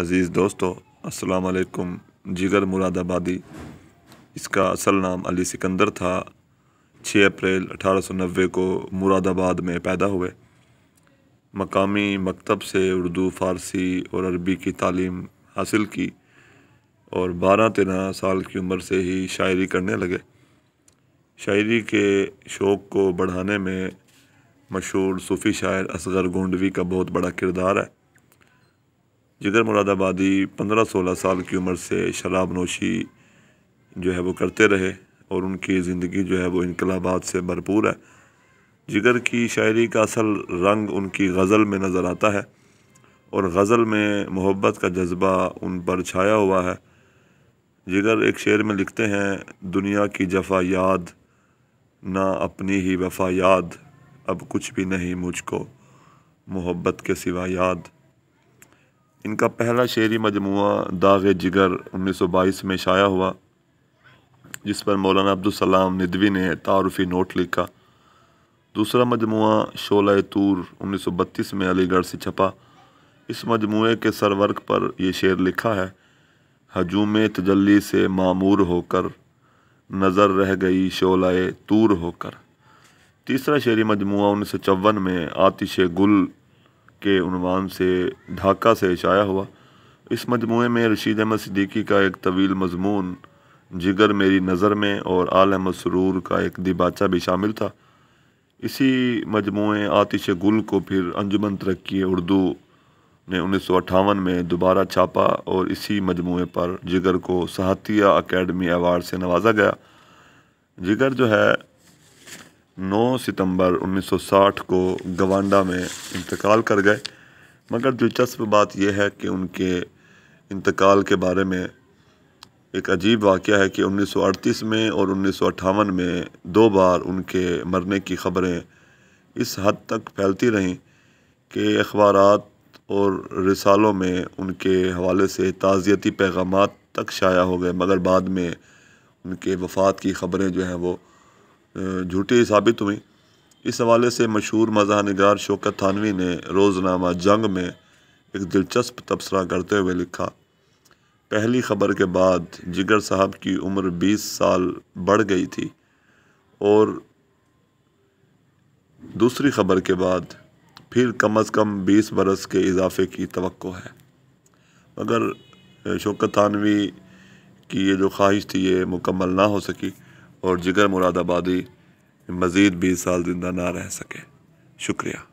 अज़ीज़ दोस्तों अस्सलाम वालेकुम जिगर मुरादाबादी इसका असल नाम अली सिकंदर था 6 अप्रैल 1890 को मुरादाबाद में पैदा हुए मकामी मकतब से उर्दू फ़ारसी और अरबी की तालीम हासिल की और बारह तेरह साल की उम्र से ही शायरी करने लगे शायरी के शौक़ को बढ़ाने में मशहूर सूफ़ी शायर असगर गोंडवी का बहुत बड़ा किरदार है जिगर मुरादाबादी पंद्रह सोलह साल की उम्र से शराब नोशी जो है वो करते रहे और उनकी ज़िंदगी जो है वो इनकलाबाद से भरपूर है जिगर की शायरी का असल रंग उनकी गज़ल में नज़र आता है और गज़ल में मोहब्बत का जज्बा उन पर छाया हुआ है जिगर एक शेर में लिखते हैं दुनिया की जफा याद ना अपनी ही वफा याद अब कुछ भी नहीं मुझको मोहब्बत के सिवा याद इनका पहला शेरी मजमू दाग जिगर उन्नीस सौ बाईस में शाया हुआ जिस पर मौलाना अब्दुलसलाम निदवी ने तारफ़ी नोट लिखा दूसरा मजमू शोला तूर उन्नीस सौ बत्तीस में अलीगढ़ से छपा इस मजमू के सरवर्क पर यह शेर लिखा है हजूम तजली से मामूर होकर नज़र रह गई शोला तूर होकर तीसरा शेरी मजमू उन्नीस सौ चौवन में आतिश गुल के अनवान से ढाका से शाया हुआ इस मजमू में रशीद अहमद सिद्दीकी का एक तवील मजमून जिगर मेरी नज़र में और आल अहमद सरूर का एक दिबाचा भी शामिल था इसी मजमू आतिश गुल को फिर अंजुमन तरक्की उर्दू ने उन्नीस सौ अट्ठावन में दोबारा छापा और इसी मजमू पर जिगर को सहातिया अकेडमी अवार्ड से नवाजा गया जिगर जो है 9 सितंबर 1960 को गवांडा में इंतकाल कर गए मगर दिलचस्प बात यह है कि उनके इंतकाल के बारे में एक अजीब वाक़ है कि 1938 में और उन्नीस में दो बार उनके मरने की ख़बरें इस हद तक फैलती रहीं कि अखबार और रिसालों में उनके हवाले से ताज़ियती पैगाम तक शाया हो गए मगर बाद में उनके वफ़ात की ख़बरें जो हैं वो झूठी साबित हुई इस हवाले से मशहूर मज़ा नगार शौकत थानवी ने रोज़नामा जंग में एक दिलचस्प तबसरा करते हुए लिखा पहली खबर के बाद जिगर साहब की उम्र 20 साल बढ़ गई थी और दूसरी खबर के बाद फिर कम अज़ कम 20 बरस के इजाफे की तो है मगर शौकत थानवी की ये जो ख्वाहिश थी ये मुकम्मल ना हो सकी और जिगर मुरादाबादी मज़ीद बीस साल ज़िंदा ना रह सके शुक्रिया